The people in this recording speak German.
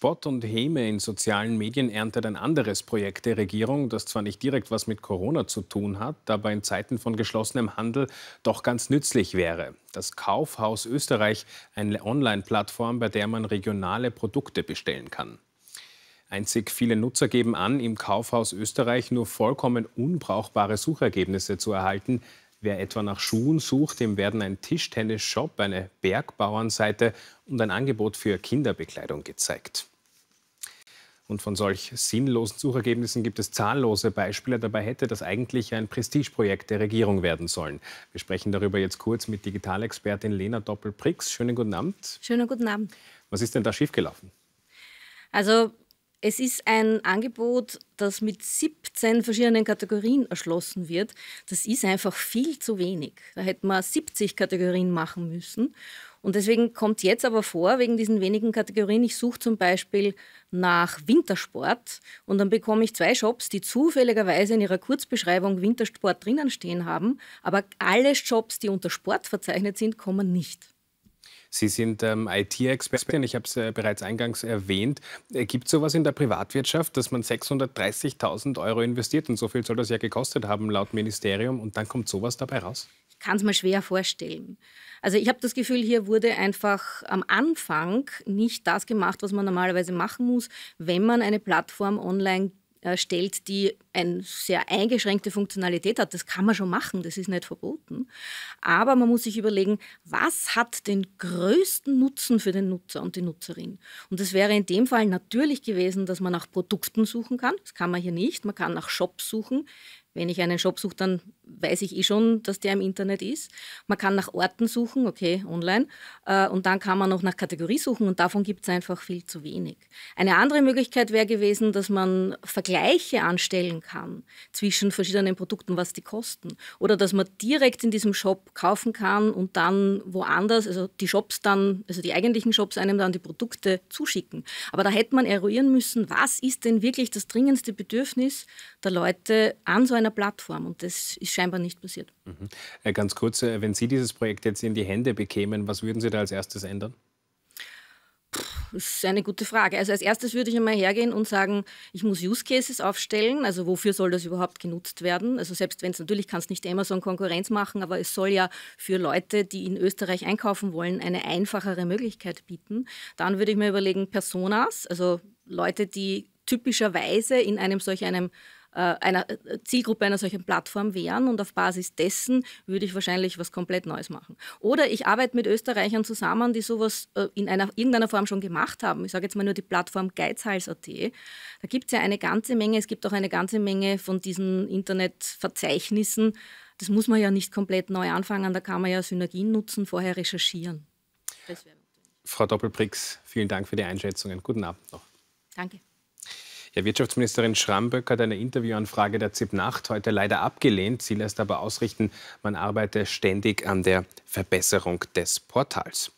Spott und Häme in sozialen Medien erntet ein anderes Projekt der Regierung, das zwar nicht direkt was mit Corona zu tun hat, aber in Zeiten von geschlossenem Handel doch ganz nützlich wäre. Das Kaufhaus Österreich, eine Online-Plattform, bei der man regionale Produkte bestellen kann. Einzig viele Nutzer geben an, im Kaufhaus Österreich nur vollkommen unbrauchbare Suchergebnisse zu erhalten, Wer etwa nach Schuhen sucht, dem werden ein Tischtennisshop, eine Bergbauernseite und ein Angebot für Kinderbekleidung gezeigt. Und von solch sinnlosen Suchergebnissen gibt es zahllose Beispiele. Dabei hätte das eigentlich ein Prestigeprojekt der Regierung werden sollen. Wir sprechen darüber jetzt kurz mit Digitalexpertin Lena Doppel-Prix. Schönen guten Abend. Schönen guten Abend. Was ist denn da schiefgelaufen? Also es ist ein Angebot, das mit 17 verschiedenen Kategorien erschlossen wird. Das ist einfach viel zu wenig. Da hätte man 70 Kategorien machen müssen. Und deswegen kommt jetzt aber vor, wegen diesen wenigen Kategorien, ich suche zum Beispiel nach Wintersport und dann bekomme ich zwei Shops, die zufälligerweise in ihrer Kurzbeschreibung Wintersport drinnen stehen haben, aber alle Shops, die unter Sport verzeichnet sind, kommen nicht. Sie sind ähm, IT-Expertin, ich habe es äh, bereits eingangs erwähnt. Äh, Gibt es sowas in der Privatwirtschaft, dass man 630.000 Euro investiert und so viel soll das ja gekostet haben laut Ministerium und dann kommt sowas dabei raus? Ich kann es mir schwer vorstellen. Also ich habe das Gefühl, hier wurde einfach am Anfang nicht das gemacht, was man normalerweise machen muss, wenn man eine Plattform online äh, stellt, die eine sehr eingeschränkte Funktionalität hat. Das kann man schon machen, das ist nicht verboten. Aber man muss sich überlegen, was hat den größten Nutzen für den Nutzer und die Nutzerin? Und das wäre in dem Fall natürlich gewesen, dass man nach Produkten suchen kann. Das kann man hier nicht. Man kann nach Shops suchen. Wenn ich einen Shop suche, dann weiß ich eh schon, dass der im Internet ist. Man kann nach Orten suchen, okay, online. Äh, und dann kann man noch nach Kategorie suchen und davon gibt es einfach viel zu wenig. Eine andere Möglichkeit wäre gewesen, dass man Vergleiche anstellen kann zwischen verschiedenen Produkten, was die kosten. Oder dass man direkt in diesem Shop kaufen kann und dann woanders, also die Shops dann, also die eigentlichen Shops einem dann die Produkte zuschicken. Aber da hätte man eruieren müssen, was ist denn wirklich das dringendste Bedürfnis der Leute an so einer Plattform und das ist scheinbar nicht passiert. Mhm. Äh, ganz kurz, äh, wenn Sie dieses Projekt jetzt in die Hände bekämen, was würden Sie da als erstes ändern? Das ist eine gute Frage. Also als erstes würde ich einmal hergehen und sagen, ich muss Use Cases aufstellen. Also wofür soll das überhaupt genutzt werden? Also selbst wenn es natürlich kann es nicht Amazon Konkurrenz machen, aber es soll ja für Leute, die in Österreich einkaufen wollen, eine einfachere Möglichkeit bieten. Dann würde ich mir überlegen, Personas, also Leute, die typischerweise in einem solch einem äh, einer äh, Zielgruppe einer solchen Plattform wären und auf Basis dessen würde ich wahrscheinlich was komplett Neues machen. Oder ich arbeite mit Österreichern zusammen, die sowas äh, in einer, irgendeiner Form schon gemacht haben. Ich sage jetzt mal nur die Plattform Geizhals.at. Da gibt es ja eine ganze Menge, es gibt auch eine ganze Menge von diesen Internetverzeichnissen. Das muss man ja nicht komplett neu anfangen, da kann man ja Synergien nutzen, vorher recherchieren. Frau Doppelbricks, vielen Dank für die Einschätzungen. Guten Abend noch. Danke. Ja, Wirtschaftsministerin Schramböck hat eine Interviewanfrage der ZIP Nacht heute leider abgelehnt. Sie lässt aber ausrichten, man arbeite ständig an der Verbesserung des Portals.